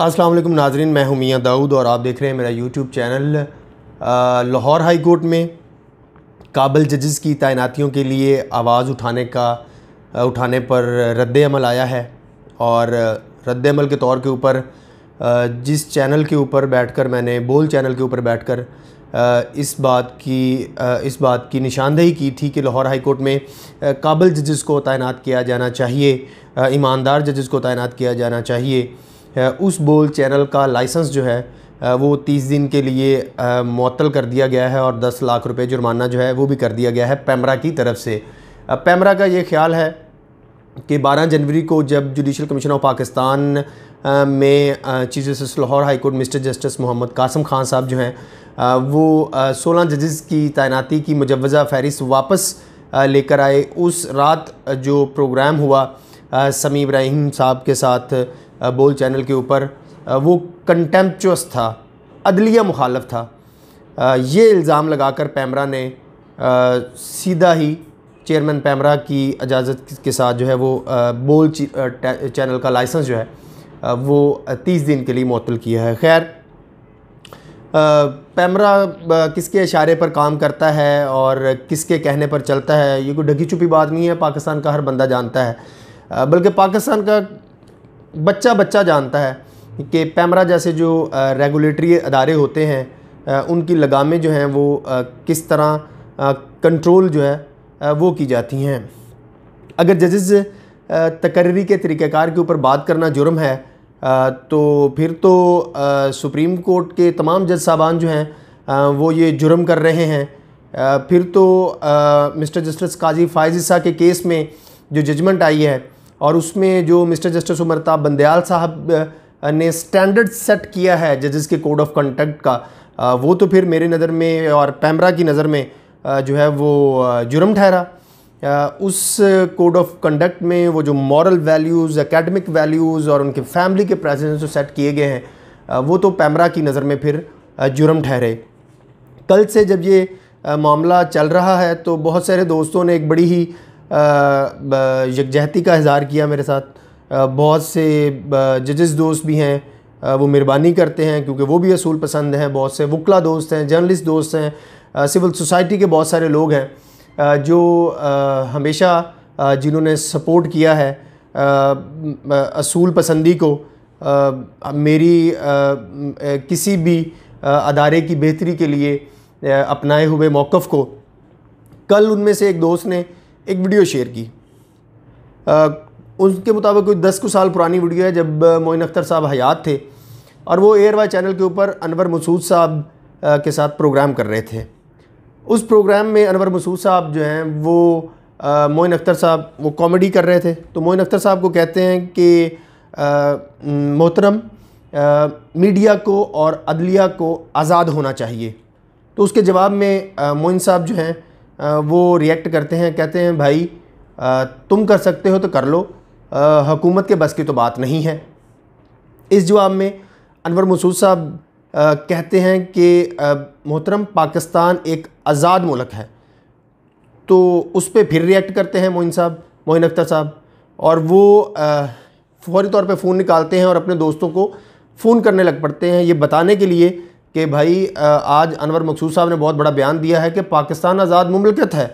अस्सलाम वालेकुम नाजरीन मैं हूं मियां दाऊद और आप देख रहे हैं मेरा YouTube channel Lahore high court में काबल जजेस की तैनातियों के लिए आवाज़ उठाने का उठाने पर रद्द अमल आया है और रद्द अमल के तौर के ऊपर जिस चैनल के ऊपर बैठकर मैंने बोल चैनल के ऊपर बैठकर इस बात की इस बात की निशानदेही की थी कि लाहौर हाई कोर्ट में काबिल जजेस को तैनात किया जाना चाहिए ईमानदार जजेस को तैनात किया जाना चाहिए उस बोल चैनल का लाइसेंस जो है वो तीस दिन के लिए मअतल कर दिया गया है और दस लाख रुपये जुर्माना जो है वो भी कर दिया गया है पैमरा की तरफ से पैमरा का ये ख्याल है कि 12 जनवरी को जब जुडिशल कमीशन ऑफ पाकिस्तान में chief justice Lahore high court mister justice Mohammad Qasim Khan Sahab जो हैं वो 16 जजेस की तैनाती की मुजवज़ा फहरिस्त वापस लेकर आए उस रात जो प्रोग्राम हुआ समी इब्राहिम साहब के साथ बोल चैनल के ऊपर वो कंटेम्पचुअस था अदलिया मुखालफ था ये इल्ज़ाम लगाकर पैमरा ने सीधा ही चेयरमैन पैमरा की इजाज़त के साथ जो है वो बोल चैनल का लाइसेंस जो है वो तीस दिन के लिए मअतल किया है खैर पैमरा किसके इशारे पर काम करता है और किसके कहने पर चलता है ये कोई ढकी छुपी बात नहीं है पाकिस्तान का हर बंदा जानता है बल्कि पाकिस्तान का बच्चा बच्चा जानता है कि पैमरा जैसे जो रेगुलेटरी अदारे होते हैं उनकी लगामें जो हैं वो किस तरह कंट्रोल जो है वो की जाती हैं अगर जजेस तकर्री के तरीक़ार के ऊपर बात करना जुर्म है तो फिर तो सुप्रीम कोर्ट के तमाम जज साहबान जो हैं वो ये जुर्म कर रहे हैं फिर तो मिस्टर जस्टिस काजी फायज के केस में जो जजमेंट आई है और उसमें जो मिस्टर जस्टिस उमरताब बंदयाल साहब ने स्टैंडर्ड सेट किया है जजेस के कोड ऑफ कंडक्ट का वो तो फिर मेरे नज़र में और पैमरा की नज़र में जो है वो जुर्म ठहरा उस कोड ऑफ कंडक्ट में वो जो मॉरल वैल्यूज़ एकेडमिक वैल्यूज़ और उनके फैमिली के प्रेजेंस जो सेट किए गए हैं वो तो पैमरा की नज़र में फिर जुर्म ठहरे कल से जब ये मामला चल रहा है तो बहुत सारे दोस्तों ने एक बड़ी ही यकजहती का इजहार किया मेरे साथ बहुत से जजेस दोस्त भी हैं वो मेहरबानी करते हैं क्योंकि वो भी असूल पसंद हैं बहुत से वकला दोस्त हैं जर्नलिस्ट दोस्त हैं सिविल सोसाइटी के बहुत सारे लोग हैं जो हमेशा जिन्होंने सपोर्ट किया है असूल पसंदी को मेरी किसी भी अदारे की बेहतरी के लिए अपनाए हुए मौक़ को कल उनमें से एक दोस्त ने एक वीडियो शेयर की उसके उनके मुताबिक कोई दस को साल पुरानी वीडियो है जब मोइन अख्तर साहब हयात थे और वो एयर वाई चैनल के ऊपर अनवर मसूद साहब के साथ प्रोग्राम कर रहे थे उस प्रोग्राम में अनवर मसूद साहब जो हैं वो मोइन अख्तर साहब वो कॉमेडी कर रहे थे तो मोइन अख्तर साहब को कहते हैं कि मोहतरम मीडिया को और अदलिया को आज़ाद होना चाहिए तो उसके जवाब में मोइन साहब जो हैं वो रिएक्ट करते हैं कहते हैं भाई तुम कर सकते हो तो कर लो हकूमत के बस की तो बात नहीं है इस जवाब में अनवर मसूद साहब कहते हैं कि मोहतरम पाकिस्तान एक आज़ाद मुल्क है तो उस पर फिर रिएक्ट करते हैं मोइन साहब मोइन अख्तर साहब और वो फौरी तौर पे फ़ोन निकालते हैं और अपने दोस्तों को फ़ोन करने लग पड़ते हैं ये बताने के लिए कि भाई आज अनवर मकसूद साहब ने बहुत बड़ा बयान दिया है कि पाकिस्तान आज़ाद ममलकत है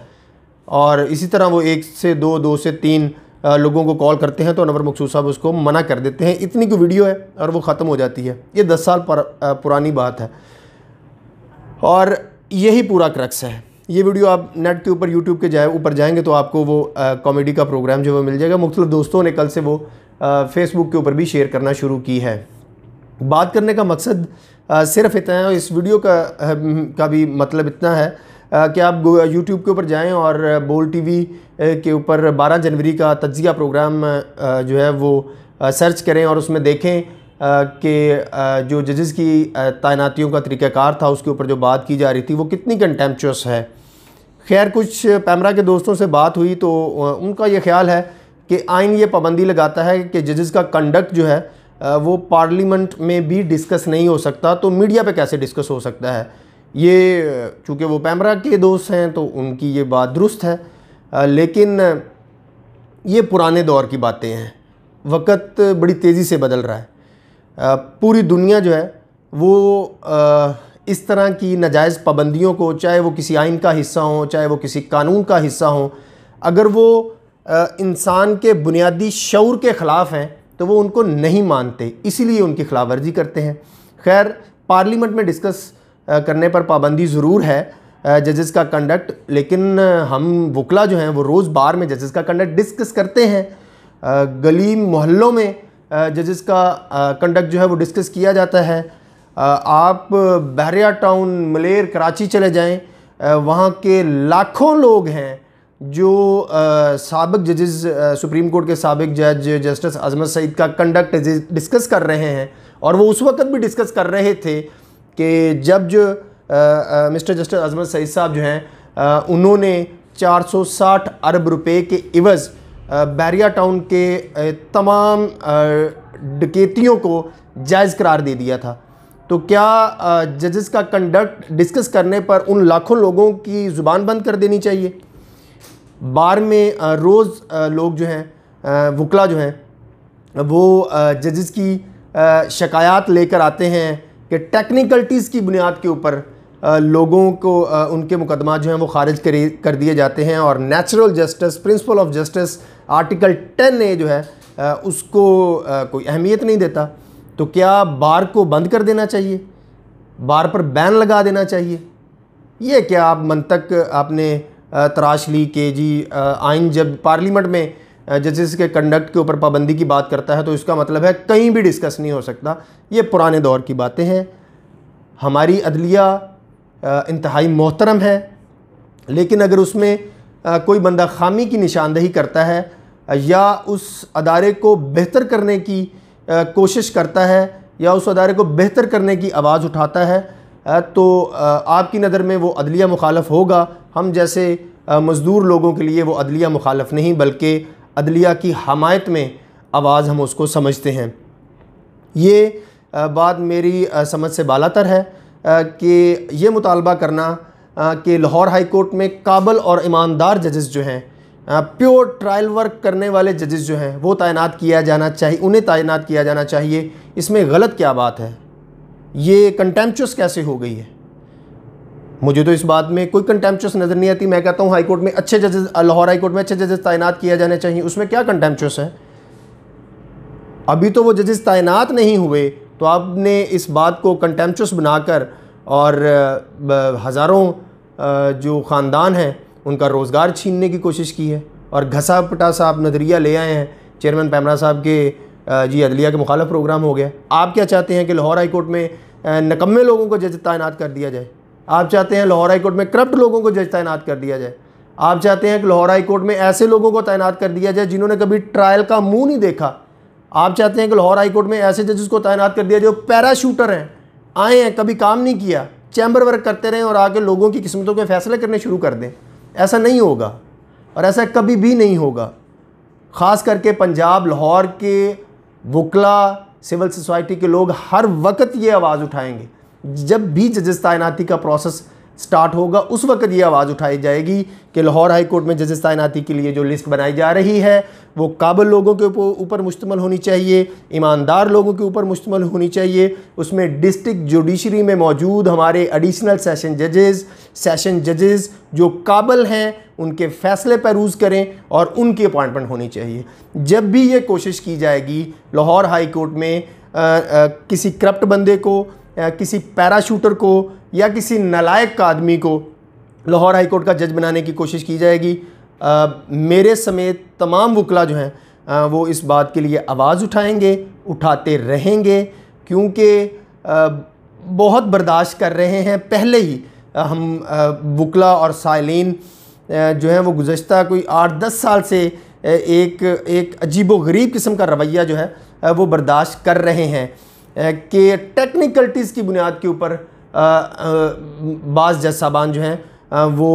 और इसी तरह वो एक से दो दो से तीन लोगों को कॉल करते हैं तो अनवर मकसूद साहब उसको मना कर देते हैं इतनी की वीडियो है और वो ख़त्म हो जाती है ये दस साल पर, पुरानी बात है और यही पूरा क्रक्स है ये वीडियो आप नेट के ऊपर यूट्यूब के जाए ऊपर जाएंगे तो आपको वो कॉमेडी का प्रोग्राम जो है मिल जाएगा मुख्तलिफ दोस्तों ने कल से वो फेसबुक के ऊपर भी शेयर करना शुरू की है बात करने का मकसद सिर्फ इतना है इस वीडियो का का भी मतलब इतना है कि आप यूट्यूब के ऊपर जाएं और बोल टीवी के ऊपर 12 जनवरी का तजिया प्रोग्राम जो है वो सर्च करें और उसमें देखें कि जो जजेस की तैनातियों का तरीक़ाकार था उसके ऊपर जो बात की जा रही थी वो कितनी कंटेम्पचुअस है खैर कुछ पैमरा के दोस्तों से बात हुई तो उनका ये ख्याल है कि आइन ये पाबंदी लगाता है कि जजेस का कंडक्ट जो है वो पार्लियामेंट में भी डिस्कस नहीं हो सकता तो मीडिया पे कैसे डिस्कस हो सकता है ये चूँकि वो पैमरा के दोस्त हैं तो उनकी ये बात दुरुस्त है लेकिन ये पुराने दौर की बातें हैं वक़्त बड़ी तेज़ी से बदल रहा है पूरी दुनिया जो है वो इस तरह की नाजायज़ पाबंदियों को चाहे वो किसी आइन का हिस्सा हो चाहे वो किसी कानून का हिस्सा हो अगर वो इंसान के बुनियादी शौर के ख़िलाफ़ हैं तो वो उनको नहीं मानते इसीलिए उनकी खिलाफ वर्जी करते हैं खैर पार्लियामेंट में डिस्कस करने पर पाबंदी ज़रूर है जजेस का कंडक्ट लेकिन हम वकला जो हैं वो रोज़ बार में जजेस का कंडक्ट डिस्कस करते हैं गली मोहल्लों में जजेस का कंडक्ट जो है वो डिस्कस किया जाता है आप बहरिया टाउन मलेर कराची चले जाएं वहाँ के लाखों लोग हैं जो सबक जजेस सुप्रीम कोर्ट के सबक जज जस्टिस अजमत सईद का कंडक्ट डिस्कस कर रहे हैं और वो उस वक्त भी डिस्कस कर रहे थे कि जब जो मिस्टर जस्टिस अजमत सईद साहब जो हैं उन्होंने 460 अरब रुपए के इवज़ बैरिया टाउन के तमाम डकेतियों को जायज़ करार दे दिया था तो क्या जजेस का कंडक्ट डिस्कस करने पर उन लाखों लोगों की ज़ुबान बंद कर देनी चाहिए बार में रोज़ लोग जो हैं वकला जो हैं वो जजेस की शिकायत लेकर आते हैं कि टेक्निकल्टीज़ की बुनियाद के ऊपर लोगों को उनके मुकदमा जो हैं वो खारिज कर दिए जाते हैं और natural justice principle of justice article ten A जो है उसको कोई अहमियत नहीं देता तो क्या बार को बंद कर देना चाहिए बार पर बैन लगा देना चाहिए ये क्या आप मन तक आपने तराश ली के जी आइन जब पार्लियामेंट में जजेस के कंडक्ट के ऊपर पाबंदी की बात करता है तो इसका मतलब है कहीं भी डिस्कस नहीं हो सकता ये पुराने दौर की बातें हैं हमारी अदलिया इंतहाई मोहतरम है लेकिन अगर उसमें कोई बंदा खामी की निशानदेही करता है या उस अदारे को बेहतर करने की कोशिश करता है या उस अदारे को बेहतर करने की आवाज़ उठाता है तो आपकी नज़र में वो अदलिया मुखालफ होगा हम जैसे मज़दूर लोगों के लिए वो अदलिया मुखालफ नहीं बल्कि अदलिया की हमायत में आवाज़ हम उसको समझते हैं ये बात मेरी समझ से बालातर है कि ये मुतालबा करना कि लाहौर हाई कोर्ट में काबल और ईमानदार जजेस जो हैं प्योर ट्रायल वर्क करने वाले जजेस जो हैं वो तैनात किया जाना चाहिए उन्हें तैनात किया जाना चाहिए इसमें गलत क्या बात है ये कंटेम्पचस कैसे हो गई है मुझे तो इस बात में कोई कंटेम्पचस नज़र नहीं आती मैं कहता हूँ हाईकोर्ट में अच्छे जजेस लाहौर हाईकोर्ट में अच्छे जजेस तैनात किया जाने चाहिए उसमें क्या कंटेम्पचस है अभी तो वो जजेस तैनात नहीं हुए तो आपने इस बात को कंटेम्पचस बनाकर और हज़ारों जो ख़ानदान हैं उनका रोज़गार छीनने की कोशिश की है और घसा पटा सा आप नज़रिया ले आए हैं चेयरमैन पैमरा साहब के जी अदलिया के मुखालफ प्रोग्राम हो गया आप क्या चाहते हैं कि लाहौर हाई कोर्ट में नकम्मे लोगों को जज तैनात कर दिया जाए आप चाहते हैं लाहौर हाई कोर्ट में करप्ट लोगों को जज तैनात कर दिया जाए आप चाहते हैं कि लाहौर हाई कोर्ट में ऐसे लोगों को तैनात कर दिया जाए जिन्होंने कभी ट्रायल का मुंह नहीं देखा आप चाहते हैं कि लाहौर हाई कोर्ट में ऐसे जजेस को तैनात कर दिया जो पैराशूटर हैं आए हैं कभी काम नहीं किया चैम्बर वर्क करते रहें और आके लोगों की किस्मतों के फैसले करने शुरू कर दें ऐसा नहीं होगा और ऐसा कभी भी नहीं होगा ख़ास करके पंजाब लाहौर के वकला सिविल सोसाइटी के लोग हर वक्त ये आवाज़ उठाएंगे जब भी जजेस तैनाती का प्रोसेस स्टार्ट होगा उस वक्त ये आवाज़ उठाई जाएगी कि लाहौर हाई कोर्ट में जजेस तैनाती के लिए जो लिस्ट बनाई जा रही है वो काबिल लोगों के ऊपर मुश्तमल होनी चाहिए ईमानदार लोगों के ऊपर मुश्तमल होनी चाहिए उसमें डिस्ट्रिक्ट जुडिशरी में मौजूद हमारे एडिशनल सेशन जजेस सेशन जजेस जो काबिल हैं उनके फ़ैसले पैरूज़ करें और उनकी अपॉइंटमेंट होनी चाहिए जब भी ये कोशिश की जाएगी लाहौर हाई कोर्ट में आ, आ, किसी करप्ट बंदे को आ, किसी पैराशूटर को या किसी नलायक आदमी को लाहौर हाई कोर्ट का जज बनाने की कोशिश की जाएगी मेरे समेत तमाम वकला जो हैं वो इस बात के लिए आवाज़ उठाएंगे उठाते रहेंगे क्योंकि बहुत बर्दाश्त कर रहे हैं पहले ही हम वकला और सालीन जो हैं वो गुज्त कोई आठ दस साल से एक एक अजीब गरीब किस्म का रवैया जो है वो बर्दाश्त कर रहे हैं कि टेक्निकल्टीज़ की बुनियाद के ऊपर बाज़ जज साहबान जो हैं वो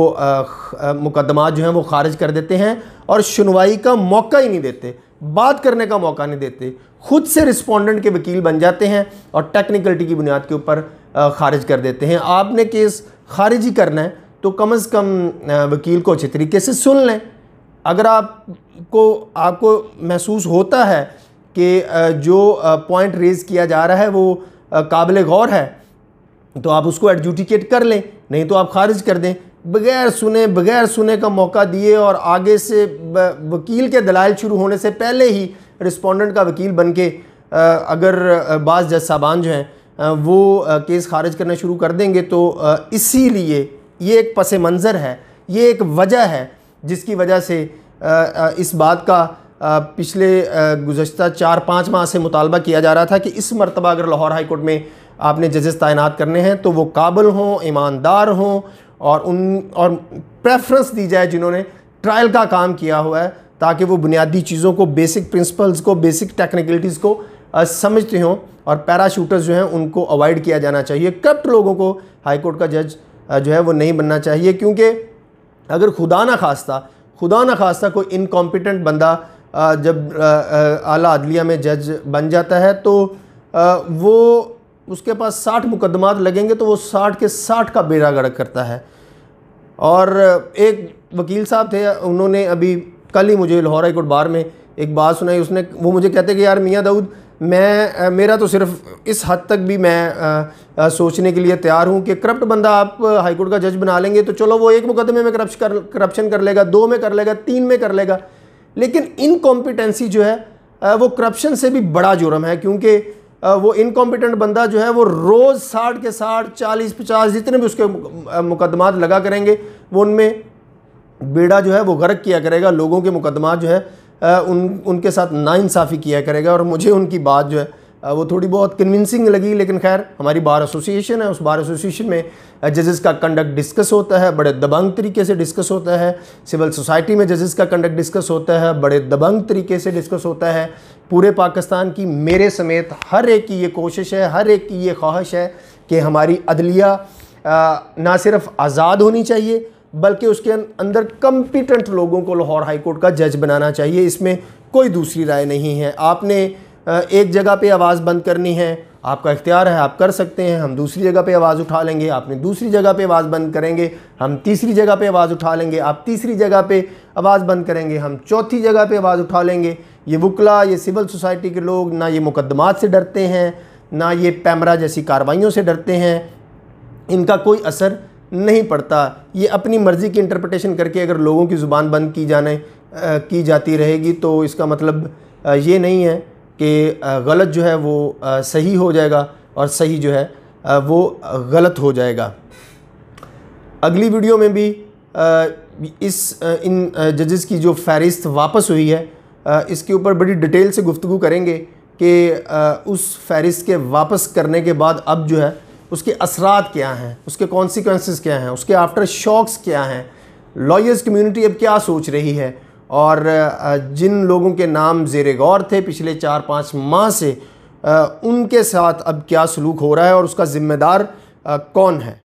मुकदमा जो हैं वो खारिज कर देते हैं और सुनवाई का मौका ही नहीं देते बात करने का मौका नहीं देते खुद से रिस्पोंडेंट के वकील बन जाते हैं और टेक्निकलिटी की बुनियाद के ऊपर खारिज कर देते हैं आपने केस खारिज ही करना है तो कम अज़ कम वकील को अच्छे तरीके से सुन लें अगर आपको आपको महसूस होता है कि जो पॉइंट रेज़ किया जा रहा है वो काबिल गौर है तो आप उसको एडजुटिकेट कर लें नहीं तो आप खारिज कर दें बगैर सुने बगैर सुने का मौका दिए और आगे से वकील के दलाल शुरू होने से पहले ही रिस्पोंडेंट का वकील बन के अगर बाज़ जज साहबान जो हैं वो केस खारिज करना शुरू कर देंगे तो इसीलिए ये एक पस मंज़र है ये एक वजह है जिसकी वजह से इस बात का पिछले गुज्त चार पाँच माह से मुतालबा किया जा रहा था कि इस मरतबा अगर लाहौर हाईकोर्ट में आपने जजेस तैनात करने हैं तो वो काबिल हों ईमानदार हों और उन और प्रेफरेंस दी जाए जिन्होंने ट्रायल का काम किया हुआ है ताकि वो बुनियादी चीज़ों को बेसिक प्रिंसिपल्स को बेसिक टेक्निकलिटीज़ को समझते हों और पैराशूटर्स जो हैं उनको अवॉइड किया जाना चाहिए करप्ट लोगों को हाईकोर्ट का जज जो है वो नहीं बनना चाहिए क्योंकि अगर खुदा ना खास्ता खुदा ना खास्ता कोई इनकॉम्पिटेंट बंदा जब आला अदलिया में जज बन जाता है तो वो उसके पास साठ मुकदमात लगेंगे तो वो साठ के साठ का बेड़ा गर्क करता है और एक वकील साहब थे उन्होंने अभी कल ही मुझे लाहौर हाईकोर्ट बार में एक बात सुनाई उसने वो मुझे कहते कि यार मियाँ दाऊद मैं मेरा तो सिर्फ इस हद तक भी मैं आ, आ, सोचने के लिए तैयार हूँ कि करप्ट बंदा आप हाईकोर्ट का जज बना लेंगे तो चलो वो एक मुकदमे में करप्शन कर करप्शन कर लेगा दो में कर लेगा तीन में कर लेगा लेकिन इनकॉम्पिटेंसी जो है आ, वो करप्शन से भी बड़ा जुर्म है क्योंकि वो इनकॉम्पिटेंट बंदा जो है वो रोज़ साठ के साठ चालीस पचास जितने भी उसके मुकदमात लगा करेंगे वो उनमें बेड़ा जो है वो गर्क किया करेगा लोगों के मुकदमा जो है उन उनके साथ नाइंसाफ़ी किया करेगा और मुझे उनकी बात जो है वो थोड़ी बहुत कन्विंसिंग लगी लेकिन खैर हमारी बार एसोसिएशन है उस बार एसोसिएशन में जजेस का कंडक्ट डिस्कस होता है बड़े दबंग तरीके से डिस्कस होता है सिविल सोसाइटी में जजेस का कंडक्ट डिस्कस होता है बड़े दबंग तरीके से डिस्कस होता है पूरे पाकिस्तान की मेरे समेत हर एक की ये कोशिश है हर एक की ये ख्वाहिश है कि हमारी अदलिया ना सिर्फ आज़ाद होनी चाहिए बल्कि उसके अं-, अंदर कम्पिटेंट लोगों को लाहौर हाई कोर्ट का जज बनाना चाहिए इसमें कोई दूसरी राय नहीं है आपने एक जगह पे आवाज़ बंद करनी है आपका इख्तियार है आप कर सकते हैं हम दूसरी जगह पे आवाज़ उठा लेंगे आपने दूसरी जगह पे आवाज़ बंद करेंगे हम तीसरी जगह पे आवाज़ उठा लेंगे आप तीसरी जगह पे आवाज़ बंद करेंगे हम चौथी जगह पे आवाज़ उठा लेंगे ये वकला ये सिविल सोसाइटी के लोग ना ये मुकदमात से डरते हैं ना ये पैमरा जैसी कार्रवाइयों से डरते हैं इनका कोई असर नहीं पड़ता ये अपनी मर्ज़ी की इंटरप्रटेशन करके अगर लोगों की ज़ुबान बंद की जाने की जाती रहेगी तो इसका मतलब ये नहीं है कि गलत जो है वो सही हो जाएगा और सही जो है वो गलत हो जाएगा अगली वीडियो में भी इस इन जजेस की जो फहरिस्त वापस हुई है इसके ऊपर बड़ी डिटेल से गुफ्तु करेंगे कि उस फहरिस्त के वापस करने के बाद अब जो है उसके असरात क्या हैं उसके कॉन्सिक्वेंसेस क्या हैं उसके आफ्टर शॉक्स क्या हैं लॉयर्स कम्युनिटी अब क्या सोच रही है और जिन लोगों के नाम जेर गौर थे पिछले चार पाँच माह से उनके साथ अब क्या सलूक हो रहा है और उसका ज़िम्मेदार कौन है